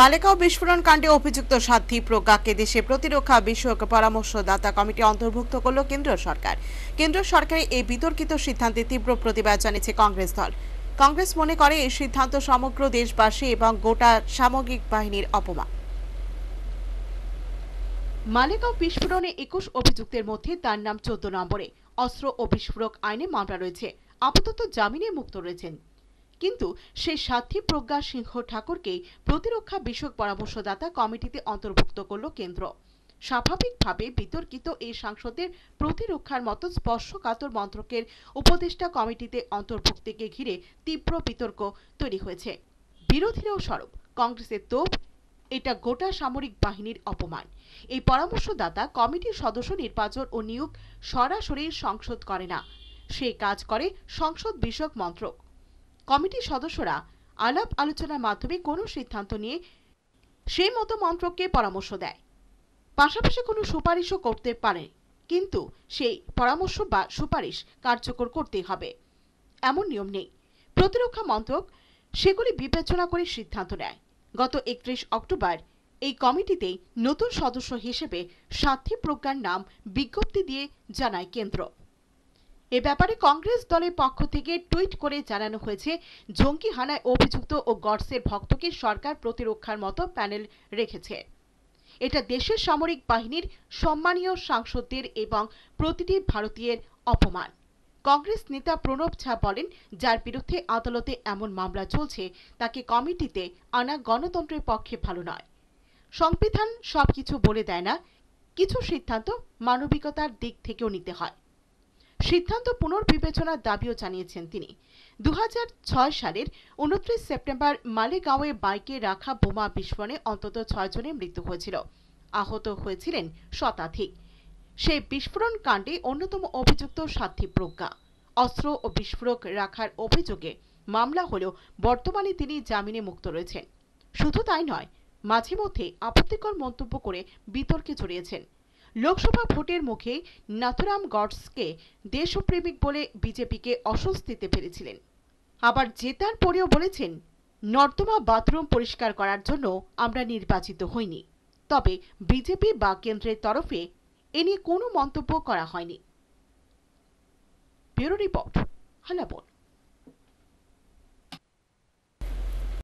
মালেগাঁও বিস্ফোরণ কাণ্ডে অভিযুক্ত সাধ্বী প্রজ্ঞাকে দেশে প্রতিরক্ষা বিষয়ক পরামর্শদাতা কমিটি অন্তর্ভুক্ত করল কেন্দ্র সরকার কেন্দ্র সরকারের এই বিতর্কিত সিদ্ধান্তে তীব্র প্রতিবাদ জানিয়েছে কংগ্রেস দল কংগ্রেস মনে করে এই সিদ্ধান্ত সমগ্র দেশবাসী এবং গোটা সামগ্রিক বাহিনীর অপমান মালেগাঁও বিস্ফোরণে একুশ অভিযুক্তের মধ্যে তার নাম চোদ্দ নম্বরে অস্ত্র ও বিস্ফোরক আইনে মামলা রয়েছে আপাতত জামিনে মুক্ত রয়েছেন কিন্তু সেই সাথী প্রজ্ঞা সিংহ ঠাকুরকে প্রতিরক্ষা বিষয়ক পরামর্শদাতা কমিটিতে অন্তর্ভুক্ত করল কেন্দ্র স্বাভাবিকভাবে বিতর্কিত এই সাংসদের প্রতিরক্ষার মতো স্পর্শকাতর মন্ত্রকের উপদেষ্টা কমিটিতে অন্তর্ভুক্তিকে ঘিরে তীব্র বিতর্ক তৈরি হয়েছে বিরোধীরাও সরব কংগ্রেসের তোপ এটা গোটা সামরিক বাহিনীর অপমান এই পরামর্শদাতা কমিটির সদস্য নির্বাচন ও নিয়োগ সরাসরি সংসদ করে না সে কাজ করে সংসদ বিষয়ক মন্ত্রক কমিটির সদস্যরা আলাপ আলোচনার মাধ্যমে কোনো সিদ্ধান্ত নিয়ে সেই মতো মন্ত্রককে পরামর্শ দেয় পাশাপাশি কোনো সুপারিশও করতে পারে কিন্তু সেই পরামর্শ বা সুপারিশ কার্যকর করতে হবে এমন নিয়ম নেই প্রতিরক্ষা মন্ত্রক সেগুলি বিবেচনা করে সিদ্ধান্ত নেয় গত একত্রিশ অক্টোবর এই কমিটিতেই নতুন সদস্য হিসেবে সাথী প্রজ্ঞার নাম বিজ্ঞপ্তি দিয়ে জানায় কেন্দ্র এ ব্যাপারে কংগ্রেস দলের পক্ষ থেকে টুইট করে জানানো হয়েছে জঙ্গি হানায় অভিযুক্ত ও গডসের ভক্তকে সরকার প্রতিরক্ষার মতো প্যানেল রেখেছে এটা দেশের সামরিক বাহিনীর সম্মানীয় সাংসদদের এবং প্রতিটি ভারতীয়ের অপমান কংগ্রেস নেতা প্রণব ঝা বলেন যার বিরুদ্ধে আদালতে এমন মামলা চলছে তাকে কমিটিতে আনা গণতন্ত্রের পক্ষে ভালো নয় সংবিধান সবকিছু বলে দেয় না কিছু সিদ্ধান্ত মানবিকতার দিক থেকেও নিতে হয় সিদ্ধান্ত পুনর্বিবেচনার দাবিও জানিয়েছেন তিনি দু সালের উনত্রিশ সেপ্টেম্বর মালেগাঁওয়ে বাইকে রাখা বোমা বিস্ফোরণে অন্তত জনের মৃত্যু হয়েছিল আহত হয়েছিলেন শতাধিক সেই বিস্ফোরণ কাণ্ডে অন্যতম অভিযুক্ত সাধ্বী প্রজ্ঞা অস্ত্র ও বিস্ফোরক রাখার অভিযোগে মামলা হলেও বর্তমানে তিনি জামিনে মুক্ত রয়েছেন শুধু তাই নয় মাঝে মধ্যে আপত্তিকর মন্তব্য করে বিতর্কে জড়িয়েছেন লোকসভা ভোটের মুখে নাথুরাম গডসকে দেশপ্রেমিক বলে বিজেপিকে অস্বস্তিতে ফেলেছিলেন আবার জেতার পরেও বলেছেন নর্দমা বাথরুম পরিষ্কার করার জন্য আমরা নির্বাচিত হইনি তবে বিজেপি বা কেন্দ্রের তরফে এ নিয়ে কোনো মন্তব্য করা হয়নি ব্যুরো রিপোর্ট হালাবল